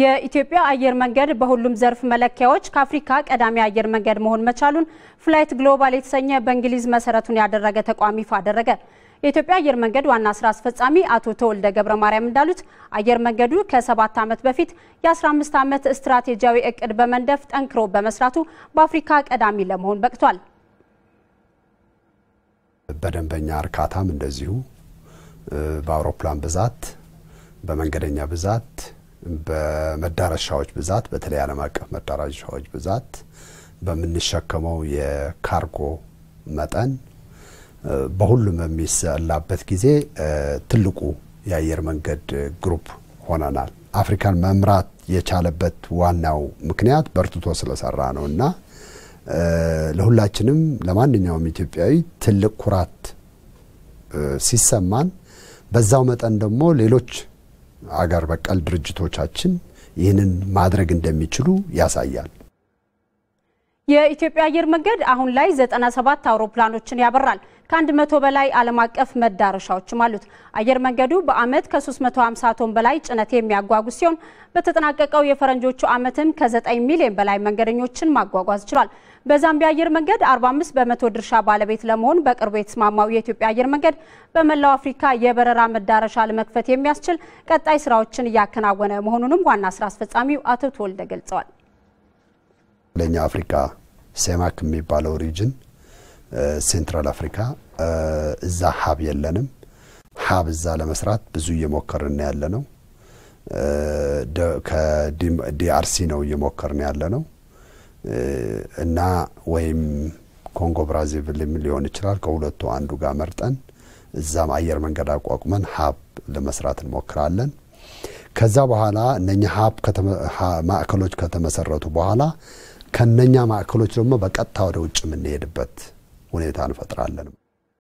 የኢትዮጵያ አየር መንገድ በሁሉም ዘርፍ መለኪያዎች ከአፍሪካ ቀዳሚ አየር መንገድ መሆን መቻሉን ፍላይት ግሎባል የተሰኘ በእንግሊዝ መሰረቱን ያደረገ ተቋም ይፋ አደረገ። የኢትዮጵያ አየር መንገድ ዋና ስራ አስፈጻሚ አቶ ተወልደ ገብረ ማርያም እንዳሉት አየር መንገዱ ከሰባት ዓመት በፊት የ15 ዓመት ስትራቴጂያዊ እቅድ በመንደፍ ጠንክሮ በመስራቱ በአፍሪካ ቀዳሚ ለመሆን በቅቷል። በደንበኛ እርካታም እንደዚሁ፣ በአውሮፕላን ብዛት፣ በመንገደኛ ብዛት በመዳረሻዎች ብዛት በተለይ ዓለም አቀፍ መዳረሻዎች ብዛት በምንሸከመው የካርጎ መጠን በሁሉም በሚሰላበት ጊዜ ትልቁ የአየር መንገድ ግሩፕ ሆነናል። አፍሪካን መምራት የቻለበት ዋናው ምክንያት በርትቶ ስለሰራ ነው እና ለሁላችንም ለማንኛውም ኢትዮጵያዊ ትልቅ ኩራት ሲሰማን በዛው መጠን ደግሞ ሌሎች አገር በቀል ድርጅቶቻችን ይህንን ማድረግ እንደሚችሉ ያሳያል። የኢትዮጵያ አየር መንገድ አሁን ላይ 97 አውሮፕላኖችን ያበራል። ከ መቶ በላይ ዓለም አቀፍ መዳረሻዎችም አሉት። አየር መንገዱ በዓመት ከ350 ቶን በላይ ጭነት የሚያጓጉዝ ሲሆን በተጠናቀቀው የፈረንጆቹ ዓመትም ከ9 ሚሊዮን በላይ መንገደኞችን ማጓጓዝ ችሏል። በዛምቢያ አየር መንገድ 45 በመቶ ድርሻ ባለቤት ለመሆን በቅርቡ የተስማማው የኢትዮጵያ አየር መንገድ በመላው አፍሪካ የበረራ መዳረሻ ለመክፈት የሚያስችል ቀጣይ ስራዎችን እያከናወነ መሆኑንም ዋና ስራ አስፈጻሚው አቶ ተወልደ ገልጸዋል። ለእኛ አፍሪካ ሴማክ የሚባለው ሪጅን ሴንትራል አፍሪካ እዛ ሀብ የለንም። ሀብ እዛ ለመስራት ብዙ እየሞከርን ያለ ነው። ከዲአርሲ ነው እየሞከርን ያለ ነው እና ወይም ኮንጎ ብራዚቪልም ሊሆን ይችላል። ከሁለቱ አንዱ ጋር መርጠን እዛም አየር መንገድ አቋቁመን ሀብ ለመስራት እንሞክራለን። ከዛ በኋላ እነኛ ሀብ ማዕከሎች ከተመሰረቱ በኋላ ከነኛ ማዕከሎች ደግሞ በቀጥታ ወደ ውጭ የምንሄድበት ሁኔታ እንፈጥራለን።